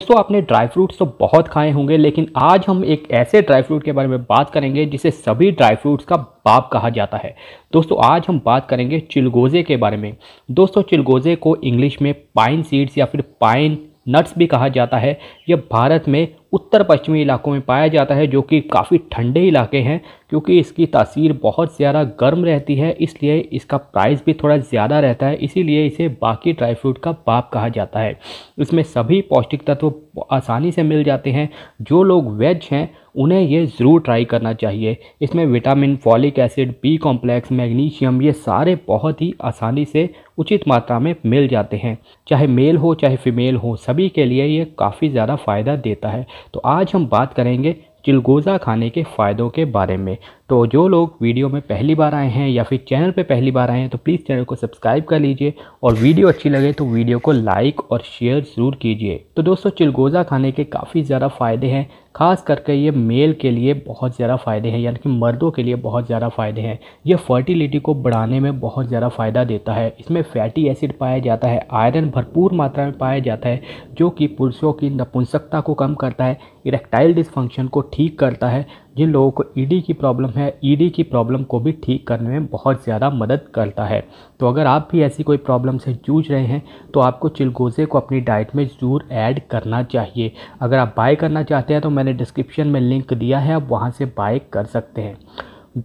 दोस्तों आपने dry fruits तो बहुत खाए होंगे लेकिन आज हम एक ऐसे ड्राई फ्रूट के बारे में बात करेंगे जिसे सभी ड्राई फ्रूट्स का बाप कहा जाता है दोस्तों आज हम बात करेंगे चिलगोज़े के बारे में दोस्तों चिलगोज़े को इंग्लिश में पाइन सीड्स या फिर पाइन नट्स भी कहा जाता है यह भारत में उत्तर पश्चिमी इलाकों में पाया जाता है जो कि काफ़ी ठंडे इलाके हैं क्योंकि इसकी तासीर बहुत ज़्यादा गर्म रहती है इसलिए इसका प्राइस भी थोड़ा ज़्यादा रहता है इसीलिए इसे बाकी ड्राई फ्रूट का बाप कहा जाता है इसमें सभी पौष्टिक तत्व आसानी से मिल जाते हैं जो लोग वेज हैं उन्हें ये ज़रूर ट्राई करना चाहिए इसमें vitamin folic acid B complex magnesium ये सारे बहुत ही आसानी से उचित मात्रा में मिल जाते हैं चाहे मेल हो चाहे फीमेल हो सभी के लिए ये काफ़ी ज़्यादा फ़ायदा देता है तो आज हम बात करेंगे चिलगोज़ा खाने के फ़ायदों के बारे में तो जो लोग वीडियो में पहली बार आए हैं या फिर चैनल पे पहली बार आए हैं तो प्लीज़ चैनल को सब्सक्राइब कर लीजिए और वीडियो अच्छी लगे तो वीडियो को लाइक और शेयर ज़रूर कीजिए तो दोस्तों चिलगोज़ा खाने के काफ़ी ज़्यादा फ़ायदे हैं खास करके ये मेल के लिए बहुत ज़्यादा फ़ायदे हैं यानी कि मर्दों के लिए बहुत ज़्यादा फ़ायदे हैं ये फर्टिलिटी को बढ़ाने में बहुत ज़्यादा फ़ायदा देता है इसमें फैटी एसिड पाया जाता है आयरन भरपूर मात्रा में पाया जाता है जो कि पुरुषों की नपुंसकता को कम करता है इरेक्टाइल डिसफंक्शन को ठीक करता है जिन लोगों को ईडी e की प्रॉब्लम है ईडी e की प्रॉब्लम को भी ठीक करने में बहुत ज़्यादा मदद करता है तो अगर आप भी ऐसी कोई प्रॉब्लम से जूझ रहे हैं तो आपको चिलगोज़े को अपनी डाइट में ज़रूर ऐड करना चाहिए अगर आप बाय करना चाहते हैं तो मैंने डिस्क्रिप्शन में लिंक दिया है आप वहाँ से बाय कर सकते हैं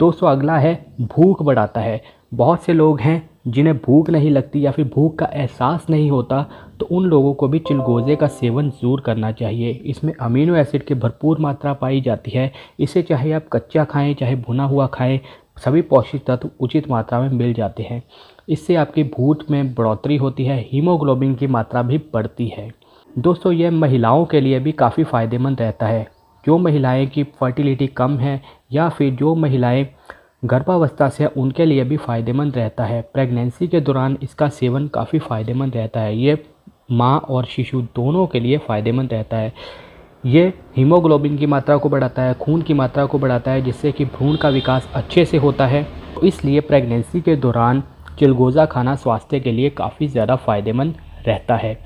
दोस्तों अगला है भूख बढ़ाता है बहुत से लोग हैं जिन्हें भूख नहीं लगती या फिर भूख का एहसास नहीं होता तो उन लोगों को भी चिलगोज़े का सेवन ज़रूर करना चाहिए इसमें अमीनो एसिड की भरपूर मात्रा पाई जाती है इसे चाहे आप कच्चा खाएं चाहे भुना हुआ खाएं सभी पौष्टिक तत्व उचित मात्रा में मिल जाते हैं इससे आपकी भूख में बढ़ोतरी होती है हीमोग्लोबिन की मात्रा भी बढ़ती है दोस्तों यह महिलाओं के लिए भी काफ़ी फ़ायदेमंद रहता है जो महिलाएं की फर्टिलिटी कम है या फिर जो महिलाएं गर्भावस्था से उनके लिए भी फ़ायदेमंद रहता है प्रेगनेंसी के दौरान इसका सेवन काफ़ी फ़ायदेमंद रहता है ये माँ और शिशु दोनों के लिए फ़ायदेमंद रहता है ये हीमोग्लोबिन की मात्रा को बढ़ाता है खून की मात्रा को बढ़ाता है जिससे कि भ्रूण का विकास अच्छे से होता है तो इसलिए प्रेगनेंसी के दौरान चिलगोज़ा खाना स्वास्थ्य के लिए काफ़ी ज़्यादा फ़ायदेमंद रहता है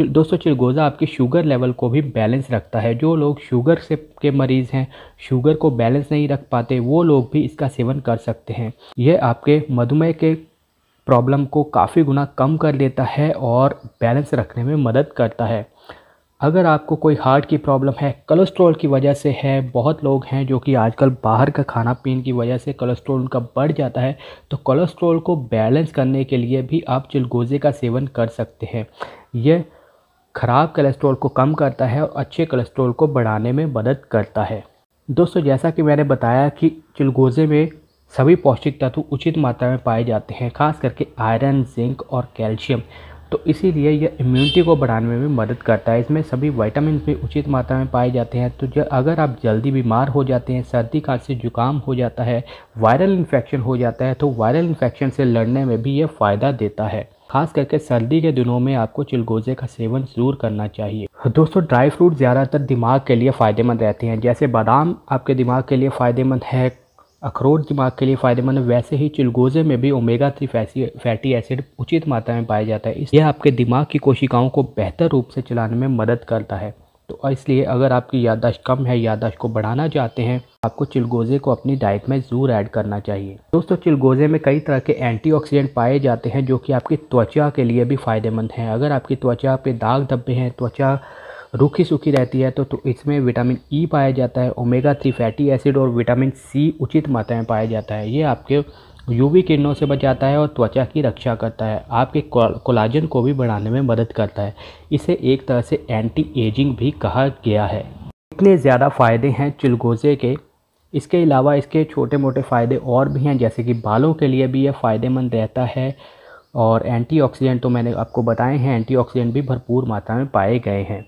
दोस्तों चिलगोज़ा आपकी शुगर लेवल को भी बैलेंस रखता है जो लोग शुगर से के मरीज़ हैं शुगर को बैलेंस नहीं रख पाते वो लोग भी इसका सेवन कर सकते हैं यह आपके मधुमेह के प्रॉब्लम को काफ़ी गुना कम कर देता है और बैलेंस रखने में मदद करता है अगर आपको कोई हार्ट की प्रॉब्लम है कोलेस्ट्रॉल की वजह से है बहुत लोग हैं जो कि आजकल बाहर का खाना पीने की वजह से कोलेस्ट्रॉल उनका बढ़ जाता है तो कोलेस्ट्रॉल को बैलेंस करने के लिए भी आप चिलगोज़े का सेवन कर सकते हैं यह ख़राब कोलेस्ट्रॉल को कम करता है और अच्छे कोलेस्ट्रॉल को बढ़ाने में मदद करता है दोस्तों जैसा कि मैंने बताया कि चिलगोज़े में सभी पौष्टिक तत्व उचित मात्रा में पाए जाते हैं खास करके आयरन जिंक और कैल्शियम तो इसीलिए यह इम्यूनिटी को बढ़ाने में भी मदद करता है इसमें सभी वाइटामिन भी उचित मात्रा में पाए जाते हैं तो अगर आप जल्दी बीमार हो जाते हैं सर्दी का से जुकाम हो जाता है वायरल इन्फेक्शन हो जाता है तो वायरल इन्फेक्शन से लड़ने में भी यह फ़ायदा देता है खास करके सर्दी के दिनों में आपको चिलगोजे का सेवन ज़रूर करना चाहिए दोस्तों ड्राई फ्रूट ज़्यादातर दिमाग के लिए फ़ायदेमंद रहते हैं जैसे बादाम आपके दिमाग के लिए फ़ायदेमंद है अखरोट दिमाग के लिए फ़ायदेमंद वैसे ही चिलगोजे में भी ओमेगा थ्री फैसी फैटी एसिड उचित मात्रा में पाया जाता है इसलिए आपके दिमाग की कोशिकाओं को बेहतर रूप से चलाने में मदद करता है तो इसलिए अगर आपकी याददाश्त कम है याददाश्त को बढ़ाना चाहते हैं आपको चिलगोज़े को अपनी डाइट में ज़रूर ऐड करना चाहिए दोस्तों चिलगोज़े में कई तरह के एंटीऑक्सीडेंट पाए जाते हैं जो कि आपकी त्वचा के लिए भी फ़ायदेमंद हैं अगर आपकी त्वचा पे दाग धब्बे हैं त्वचा रूखी सूखी रहती है तो, तो इसमें विटामिन ई e पाया जाता है ओमेगा थ्री फैटी एसिड और विटामिन सी उचित मात्रा में पाया जाता है ये आपके यूवी किरणों से बचाता है और त्वचा की रक्षा करता है आपके कोलाजन को भी बढ़ाने में मदद करता है इसे एक तरह से एंटी एजिंग भी कहा गया है इतने ज़्यादा फ़ायदे हैं चिलगोज़े के इसके अलावा इसके छोटे मोटे फ़ायदे और भी हैं जैसे कि बालों के लिए भी यह फ़ायदेमंद रहता है और एंटीऑक्सीडेंट तो मैंने आपको बताए हैं एंटीऑक्सीडेंट भी भरपूर मात्रा में पाए गए हैं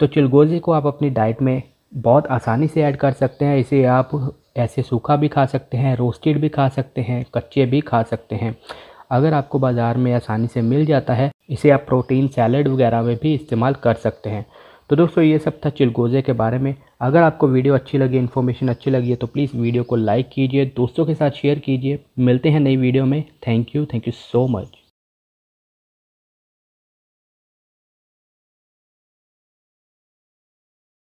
तो चिलगोज़े को आप अपनी डाइट में बहुत आसानी से ऐड कर सकते हैं इसे आप ऐसे सूखा भी खा सकते हैं रोस्टेड भी खा सकते हैं कच्चे भी खा सकते हैं अगर आपको बाज़ार में आसानी से मिल जाता है इसे आप प्रोटीन सैलड वगैरह में भी इस्तेमाल कर सकते हैं तो दोस्तों ये सब था चिलगोज़े के बारे में अगर आपको वीडियो अच्छी लगी इन्फॉर्मेशन अच्छी लगी है तो प्लीज़ वीडियो को लाइक कीजिए दोस्तों के साथ शेयर कीजिए मिलते हैं नई वीडियो में thank you thank you so much